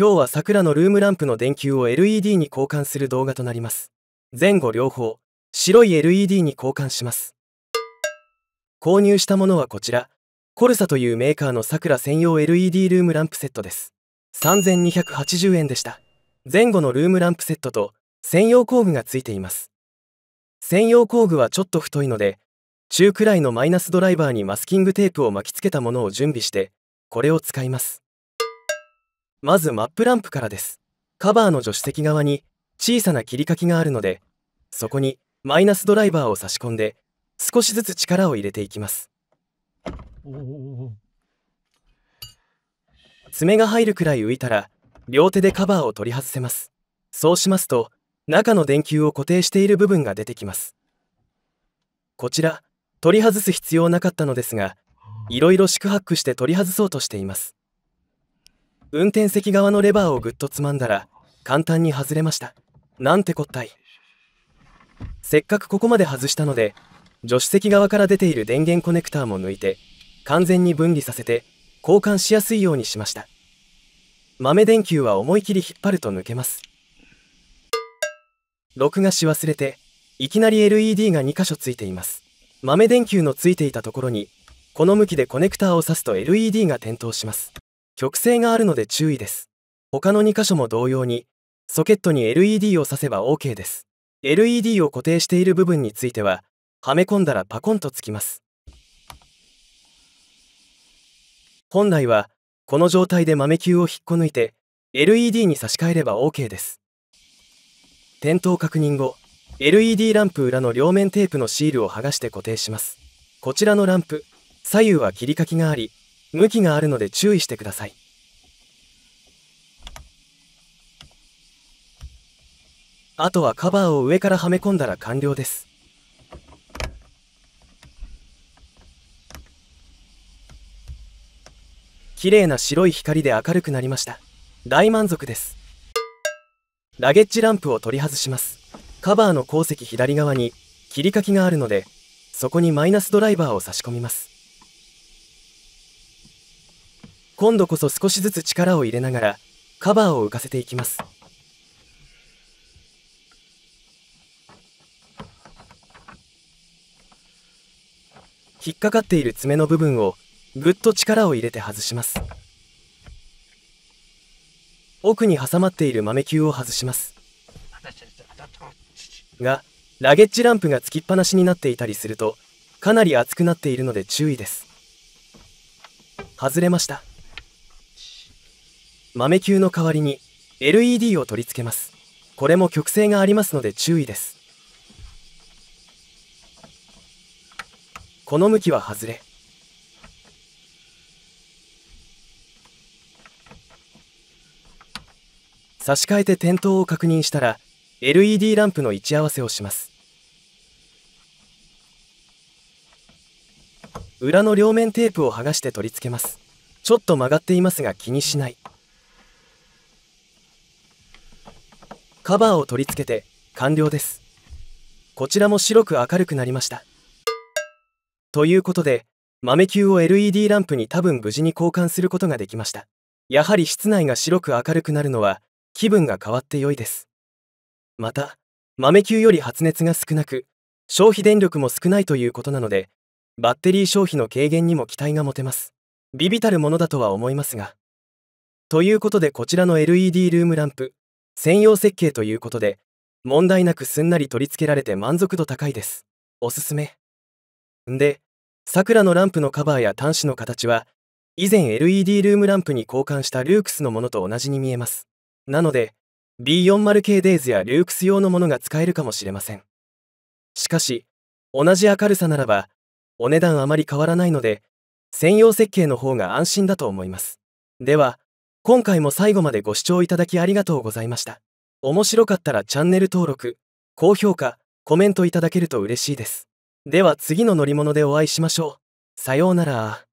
今日は桜のルームランプの電球を LED に交換する動画となります。前後両方、白い LED に交換します。購入したものはこちら、コルサというメーカーの桜専用 LED ルームランプセットです。3280円でした。前後のルームランプセットと専用工具がついています。専用工具はちょっと太いので、中くらいのマイナスドライバーにマスキングテープを巻きつけたものを準備して、これを使います。まずマップランプからです。カバーの助手席側に小さな切り欠きがあるので、そこにマイナスドライバーを差し込んで、少しずつ力を入れていきます。爪が入るくらい浮いたら、両手でカバーを取り外せます。そうしますと、中の電球を固定している部分が出てきます。こちら、取り外す必要なかったのですが、いろいろ四苦八苦して取り外そうとしています。運転席側のレバーをぐっとつまんだら簡単に外れましたなんてこったいせっかくここまで外したので助手席側から出ている電源コネクターも抜いて完全に分離させて交換しやすいようにしました豆電球は思い切り引っ張ると抜けます録画し忘れていきなり LED が2箇所ついています豆電球のついていたところにこの向きでコネクターを挿すと LED が点灯します極性があるので注意です他の2箇所も同様にソケットに LED を挿せば OK です LED を固定している部分についてははめ込んだらパコンとつきます本来はこの状態で豆球を引っこ抜いて LED に差し替えれば OK です点灯確認後 LED ランプ裏の両面テープのシールを剥がして固定しますこちらのランプ左右は切り欠きがあり向きがあるので注意してください。あとはカバーを上からはめ込んだら完了です。綺麗な白い光で明るくなりました。大満足です。ラゲッジランプを取り外します。カバーの鉱石左側に切り欠きがあるので、そこにマイナスドライバーを差し込みます。今度こそ少しずつ力を入れながらカバーを浮かせていきます。引っかかっている爪の部分をぐっと力を入れて外します奥に挟まっている豆球を外しますがラゲッジランプがつきっぱなしになっていたりするとかなり熱くなっているので注意です外れました豆球の代わりに LED を取り付けますこれも極性がありますので注意ですこの向きは外れ差し替えて点灯を確認したら LED ランプの位置合わせをします裏の両面テープを剥がして取り付けますちょっと曲がっていますが気にしないカバーを取り付けて完了ですこちらも白く明るくなりましたということで豆球を LED ランプに多分無事に交換することができましたやはり室内が白く明るくなるのは気分が変わって良いですまた豆球より発熱が少なく消費電力も少ないということなのでバッテリー消費の軽減にも期待が持てますビビたるものだとは思いますがということでこちらの LED ルームランプ専用設計ということで問題なくすんなり取り付けられて満足度高いですおすすめんで桜のランプのカバーや端子の形は以前 LED ルームランプに交換したルークスのものと同じに見えますなので B40 系デイズやルークス用のものが使えるかもしれませんしかし同じ明るさならばお値段あまり変わらないので専用設計の方が安心だと思いますでは今回も最後までご視聴いただきありがとうございました。面白かったらチャンネル登録、高評価、コメントいただけると嬉しいです。では次の乗り物でお会いしましょう。さようなら。